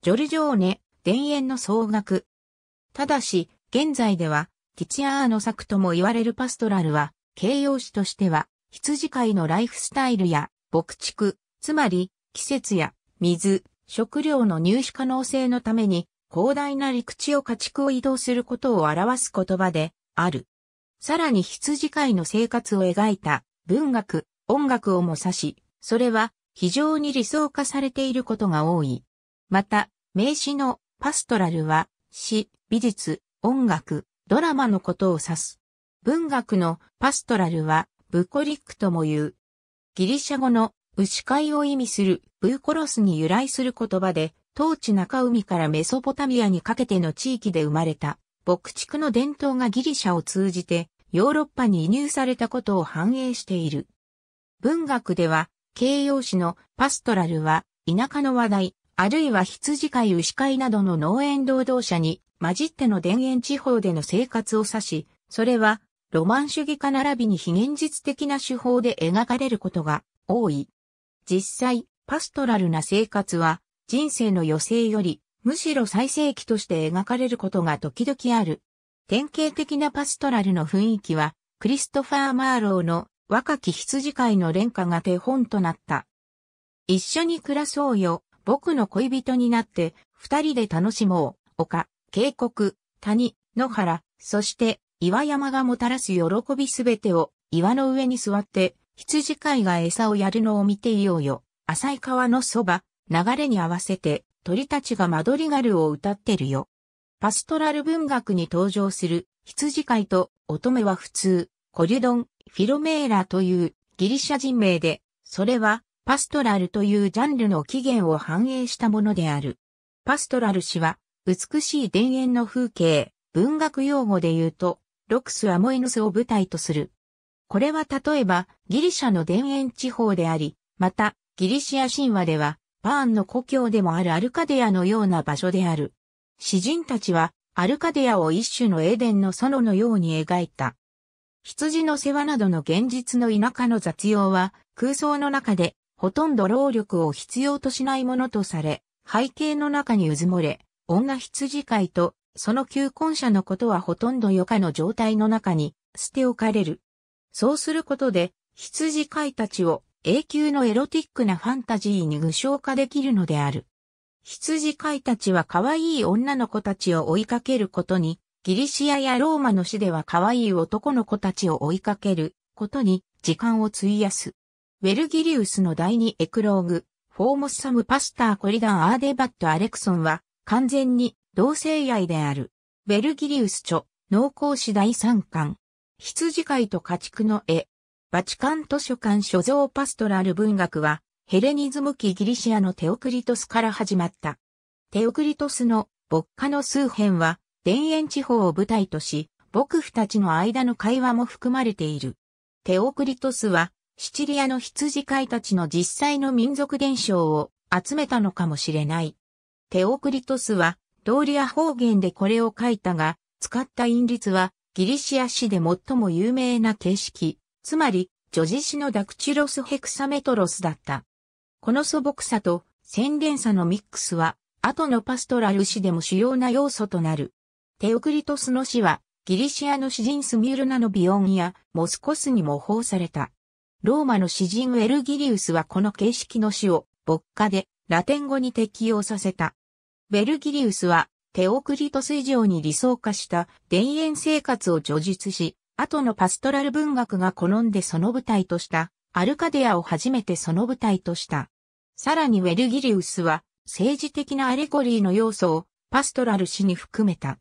ジョルジョーネ、田園の総額。ただし、現在では、ティチアーノ作とも言われるパストラルは、形容詞としては、羊飼いのライフスタイルや、牧畜、つまり、季節や、水、食料の入手可能性のために、広大な陸地を家畜を移動することを表す言葉で、ある。さらに羊飼いの生活を描いた、文学、音楽をも指し、それは、非常に理想化されていることが多い。また、名詞のパストラルは、詩、美術、音楽、ドラマのことを指す。文学のパストラルは、ブコリックとも言う。ギリシャ語の牛飼いを意味するブーコロスに由来する言葉で、当地中海からメソポタミアにかけての地域で生まれた、牧畜の伝統がギリシャを通じてヨーロッパに移入されたことを反映している。文学では、形容詞のパストラルは、田舎の話題、あるいは羊飼い牛飼いなどの農園労働者に混じっての田園地方での生活を指し、それはロマン主義化並びに非現実的な手法で描かれることが多い。実際、パストラルな生活は人生の余生よりむしろ最盛期として描かれることが時々ある。典型的なパストラルの雰囲気はクリストファー・マーローの若き羊飼いの連歌が手本となった。一緒に暮らそうよ、僕の恋人になって、二人で楽しもう、丘、渓谷、谷、野原、そして、岩山がもたらす喜びすべてを、岩の上に座って、羊飼いが餌をやるのを見ていようよ。浅い川のそば、流れに合わせて、鳥たちがマドリガルを歌ってるよ。パストラル文学に登場する、羊飼いと乙女は普通、コリュドン、フィロメーラというギリシャ人名で、それはパストラルというジャンルの起源を反映したものである。パストラル詩は、美しい田園の風景、文学用語で言うと、ロクス・アモイヌスを舞台とする。これは例えば、ギリシャの田園地方であり、また、ギリシア神話では、パーンの故郷でもあるアルカデアのような場所である。詩人たちは、アルカデアを一種のエデンの園のように描いた。羊の世話などの現実の田舎の雑用は、空想の中でほとんど労力を必要としないものとされ、背景の中にうずもれ、女羊飼いと、その求婚者のことはほとんど余暇の状態の中に、捨て置かれる。そうすることで、羊飼いたちを永久のエロティックなファンタジーに具象化できるのである。羊飼いたちは可愛い女の子たちを追いかけることに、ギリシアやローマの市では可愛い男の子たちを追いかけることに時間を費やす。ウェルギリウスの第二エクローグ、フォーモッサムパスターコリダンアーデバットアレクソンは完全に同性愛である。ウェルギリウス著、農耕史第三巻。羊飼いと家畜の絵。バチカン図書館所蔵パストラル文学は、ヘレニズム期ギリシアのテオクリトスから始まった。テオクリトスの牧歌の数編は、田園地方を舞台とし、牧夫たちの間の会話も含まれている。テオクリトスは、シチリアの羊飼いたちの実際の民族伝承を集めたのかもしれない。テオクリトスは、ドーリア方言でこれを書いたが、使った韻律は、ギリシア史で最も有名な形式、つまり、女子シのダクチロスヘクサメトロスだった。この素朴さと洗練さのミックスは、後のパストラル史でも主要な要素となる。テオクリトスの詩は、ギリシアの詩人スミュルナのビヨンやモスコスに模倣された。ローマの詩人ウェルギリウスはこの形式の詩を、牧歌で、ラテン語に適用させた。ベルギリウスは、テオクリトス以上に理想化した田園生活を叙述し、後のパストラル文学が好んでその舞台とした、アルカデアを初めてその舞台とした。さらにウェルギリウスは、政治的なアレゴリーの要素を、パストラル詩に含めた。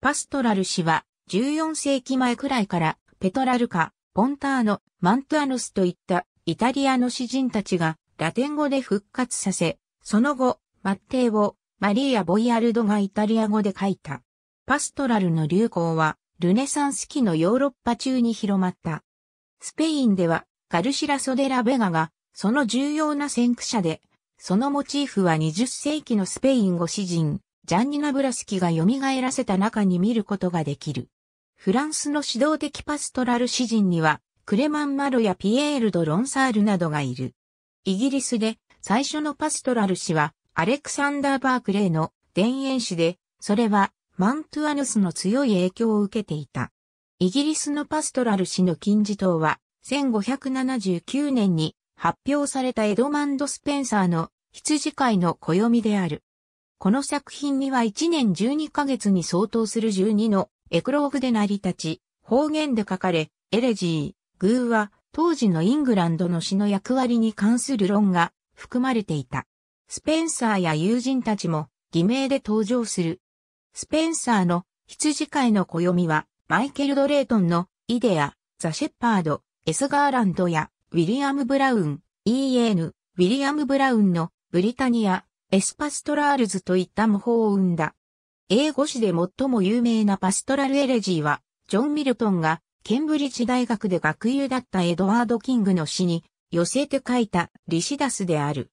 パストラル詩は、14世紀前くらいから、ペトラルカ、ポンターノ、マントアノスといったイタリアの詩人たちがラテン語で復活させ、その後、マッテイをマリーア・ボイアルドがイタリア語で書いた。パストラルの流行は、ルネサンス期のヨーロッパ中に広まった。スペインでは、ガルシラ・ソデラ・ベガが、その重要な先駆者で、そのモチーフは20世紀のスペイン語詩人、ジャンニナ・ブラスキが蘇らせた中に見ることができる。フランスの指導的パストラル詩人には、クレマン・マロやピエール・ド・ロンサールなどがいる。イギリスで最初のパストラル詩は、アレクサンダー・バークレーの田園詩で、それはマントゥアヌスの強い影響を受けていた。イギリスのパストラル詩の金字塔は、1579年に発表されたエドマンド・スペンサーの羊飼いの暦である。この作品には1年12ヶ月に相当する12のエクローグで成り立ち、方言で書かれ、エレジー、偶話、当時のイングランドの詩の役割に関する論が含まれていた。スペンサーや友人たちも偽名で登場する。スペンサーの羊飼いの暦は、マイケル・ドレートンのイデア、ザ・シェッパード、エスガーランドや、ウィリアム・ブラウン、E.N. ウィリアム・ブラウンのブリタニア、エスパストラールズといった模倣を生んだ。英語史で最も有名なパストラルエレジーは、ジョン・ミルトンが、ケンブリッジ大学で学友だったエドワード・キングの詩に、寄せて書いたリシダスである。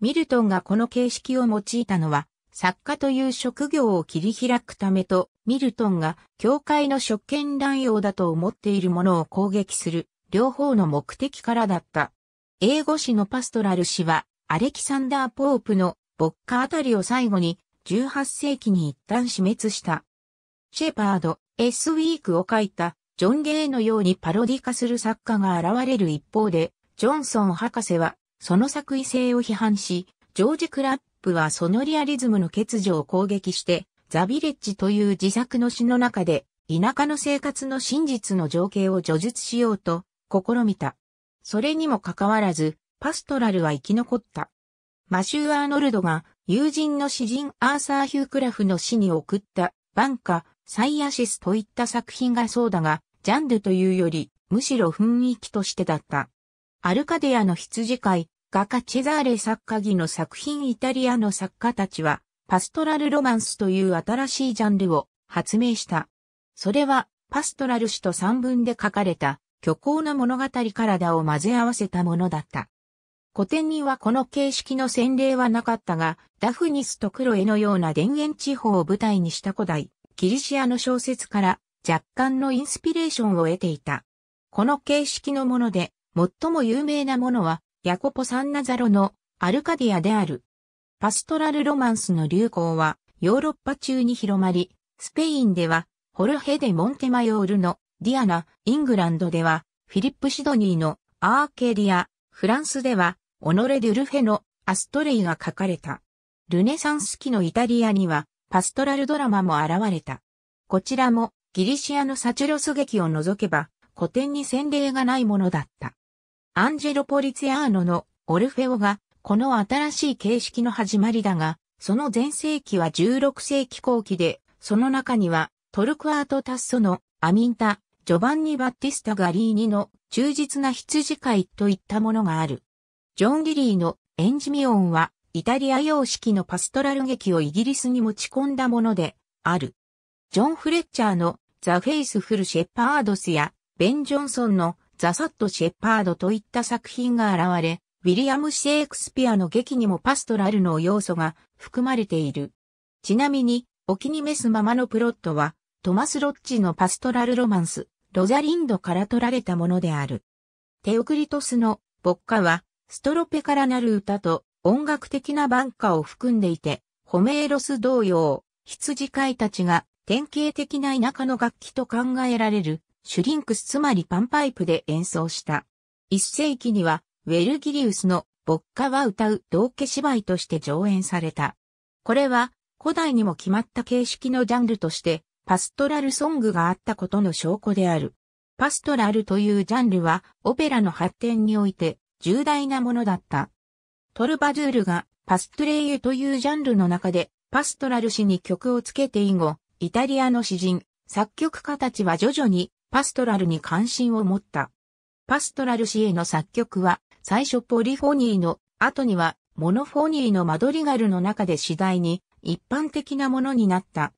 ミルトンがこの形式を用いたのは、作家という職業を切り開くためと、ミルトンが教会の職権乱用だと思っているものを攻撃する、両方の目的からだった。英語史のパストラル氏は、アレキサンダー・ポープの牧歌あたりを最後に18世紀に一旦死滅した。シェパード、S ウィークを書いた、ジョン・ゲイのようにパロディ化する作家が現れる一方で、ジョンソン博士は、その作為性を批判し、ジョージ・クラップはそのリアリズムの欠如を攻撃して、ザ・ビレッジという自作の詩の中で、田舎の生活の真実の情景を叙述しようと、試みた。それにもかかわらず、パストラルは生き残った。マシュー・アーノルドが友人の詩人アーサー・ヒュークラフの詩に送ったバンカ、サイアシスといった作品がそうだが、ジャンルというより、むしろ雰囲気としてだった。アルカデアの羊飼い、画家チェザーレ作家儀の作品イタリアの作家たちは、パストラルロマンスという新しいジャンルを発明した。それは、パストラル詩と散文で書かれた虚構の物語体を混ぜ合わせたものだった。古典にはこの形式の洗礼はなかったが、ダフニスとクロエのような田園地方を舞台にした古代、ギリシアの小説から若干のインスピレーションを得ていた。この形式のもので、最も有名なものは、ヤコポ・サンナザロのアルカディアである。パストラルロマンスの流行は、ヨーロッパ中に広まり、スペインでは、ホルヘデ・モンテマヨールのディアナ、イングランドでは、フィリップ・シドニーのアーケリア、フランスでは、オノレ・デュルフェのアストレイが書かれた。ルネサンス期のイタリアにはパストラルドラマも現れた。こちらもギリシアのサチュロス劇を除けば古典に先例がないものだった。アンジェロ・ポリツィアーノのオルフェオがこの新しい形式の始まりだが、その前世紀は16世紀後期で、その中にはトルクアート・タッソのアミンタ、ジョバンニ・バッティスタ・ガリーニの忠実な羊飼いといったものがある。ジョン・リリーのエンジミオンはイタリア様式のパストラル劇をイギリスに持ち込んだものである。ジョン・フレッチャーのザ・フェイスフル・シェパードスやベン・ジョンソンのザ・サット・シェパードといった作品が現れ、ウィリアム・シェイクスピアの劇にもパストラルの要素が含まれている。ちなみに、お気に召すままのプロットは、トマス・ロッチのパストラルロマンス、ロザリンドから取られたものである。テオクリトスの牧歌は、ストロペからなる歌と音楽的な挽歌を含んでいて、ホメーロス同様、羊飼いたちが典型的な田舎の楽器と考えられるシュリンクスつまりパンパイプで演奏した。一世紀にはウェルギリウスのボッカは歌う道家芝居として上演された。これは古代にも決まった形式のジャンルとしてパストラルソングがあったことの証拠である。パストラルというジャンルはオペラの発展において重大なものだった。トルバドゥールがパストレイユというジャンルの中でパストラル詩に曲をつけて以後、イタリアの詩人、作曲家たちは徐々にパストラルに関心を持った。パストラル詩への作曲は、最初ポリフォニーの後にはモノフォニーのマドリガルの中で次第に一般的なものになった。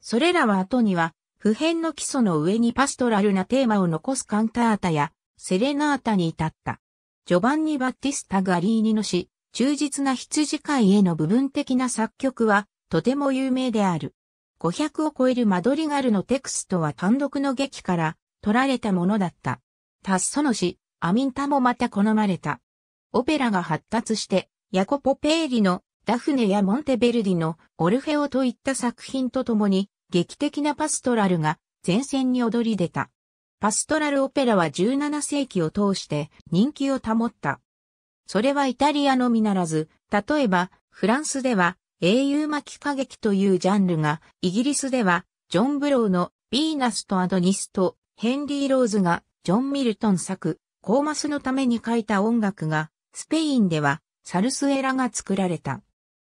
それらは後には、普遍の基礎の上にパストラルなテーマを残すカンタータやセレナータに至った。ジョバンニ・バッティスタ・ガリーニの詩、忠実な羊飼いへの部分的な作曲は、とても有名である。500を超えるマドリガルのテクストは単独の劇から取られたものだった。タッソの詩、アミンタもまた好まれた。オペラが発達して、ヤコポ・ペーリのダフネやモンテベルディのオルフェオといった作品とともに、劇的なパストラルが前線に躍り出た。パストラルオペラは17世紀を通して人気を保った。それはイタリアのみならず、例えばフランスでは英雄巻歌劇というジャンルが、イギリスではジョン・ブローのヴィーナスとアドニスとヘンリー・ローズがジョン・ミルトン作コーマスのために書いた音楽がスペインではサルスエラが作られた。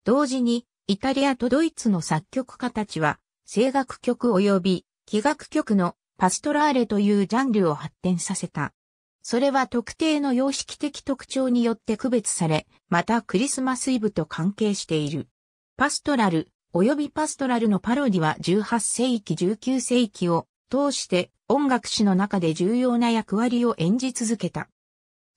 同時にイタリアとドイツの作曲家たちは声楽曲及び器楽曲のパストラーレというジャンルを発展させた。それは特定の様式的特徴によって区別され、またクリスマスイブと関係している。パストラル、及びパストラルのパロディは18世紀19世紀を通して音楽史の中で重要な役割を演じ続けた。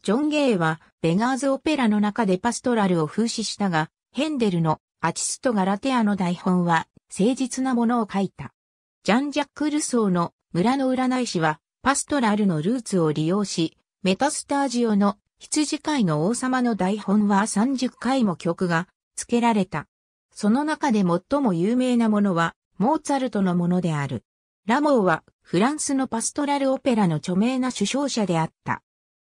ジョン・ゲイはベガーズ・オペラの中でパストラルを風刺したが、ヘンデルのアチスト・ガラテアの台本は誠実なものを書いた。ジャン・ジャック・ルソーの村の占い師は、パストラルのルーツを利用し、メタスタージオの羊飼いの王様の台本は30回も曲が付けられた。その中で最も有名なものは、モーツァルトのものである。ラモーは、フランスのパストラルオペラの著名な首相者であった。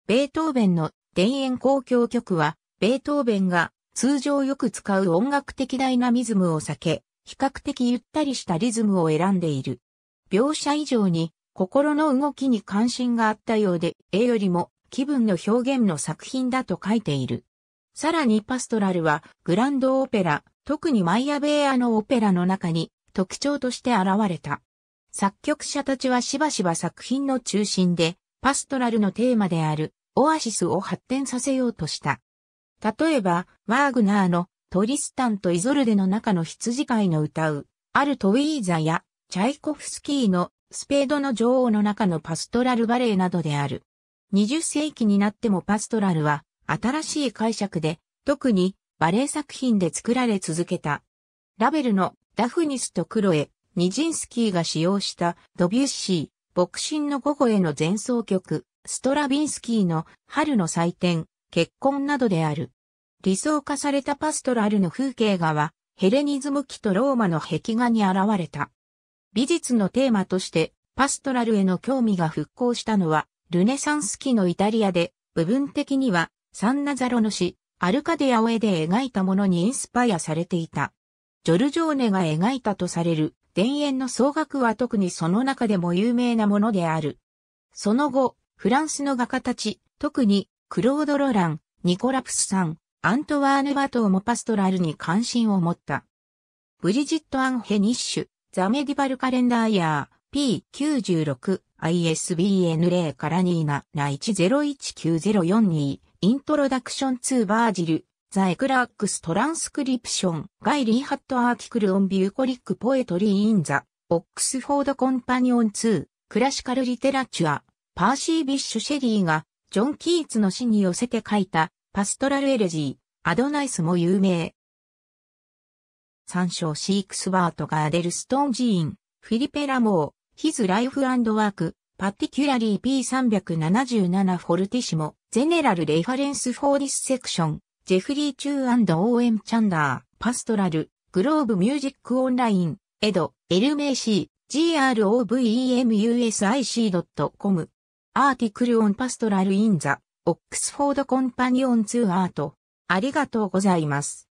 ベートーベンの田園交響曲は、ベートーベンが通常よく使う音楽的ダイナミズムを避け、比較的ゆったりしたリズムを選んでいる。描写以上に心の動きに関心があったようで、絵よりも気分の表現の作品だと書いている。さらにパストラルはグランドオペラ、特にマイアベーアのオペラの中に特徴として現れた。作曲者たちはしばしば作品の中心でパストラルのテーマであるオアシスを発展させようとした。例えば、ワーグナーのトリスタンとイゾルデの中の羊飼いの歌う、アルトウィーザやチャイコフスキーのスペードの女王の中のパストラルバレエなどである。20世紀になってもパストラルは新しい解釈で、特にバレエ作品で作られ続けた。ラベルのダフニスとクロエ、ニジンスキーが使用したドビュッシー、牧神の午後への前奏曲、ストラビンスキーの春の祭典、結婚などである。理想化されたパストラルの風景画は、ヘレニズム期とローマの壁画に現れた。美術のテーマとしてパストラルへの興味が復興したのは、ルネサンス期のイタリアで、部分的には、サンナザロの詩、アルカデアオエで描いたものにインスパイアされていた。ジョルジョーネが描いたとされる、田園の総額は特にその中でも有名なものである。その後、フランスの画家たち、特に、クロード・ロラン、ニコラプスさん、アントワーヌ・バトーもパストラルに関心を持った。ブリジット・アンヘ・ニッシュ、ザメディバルカレンダーイヤー P96 ISBN 0から2な10190422イントロダクション2バージルザエクラックストランスクリプションガイリーハットアーキクルオンビューコリックポエトリーインザオックスフォードコンパニオン2クラシカルリテラチュアパーシー・ビッシュ・シェリーがジョン・キーツの詩に寄せて書いたパストラルエレジーアドナイスも有名参照シークスバート・ガーデルストーン寺院、フィリペ・ラモー、ヒズ・ライフ・アンド・ワーク、パティキュラリー P377 フォルティシモ、ゼネラル・レファレンス・フォーディス・セクション、ジェフリー・チューオーエム・チャンダー、パストラル、グローブ・ミュージック・オンライン、エド、エルメイシー、grovemusic.com、アーティクル・オン・パストラル・イン・ザ、オックスフォード・コンパニオン・ツー・アート。ありがとうございます。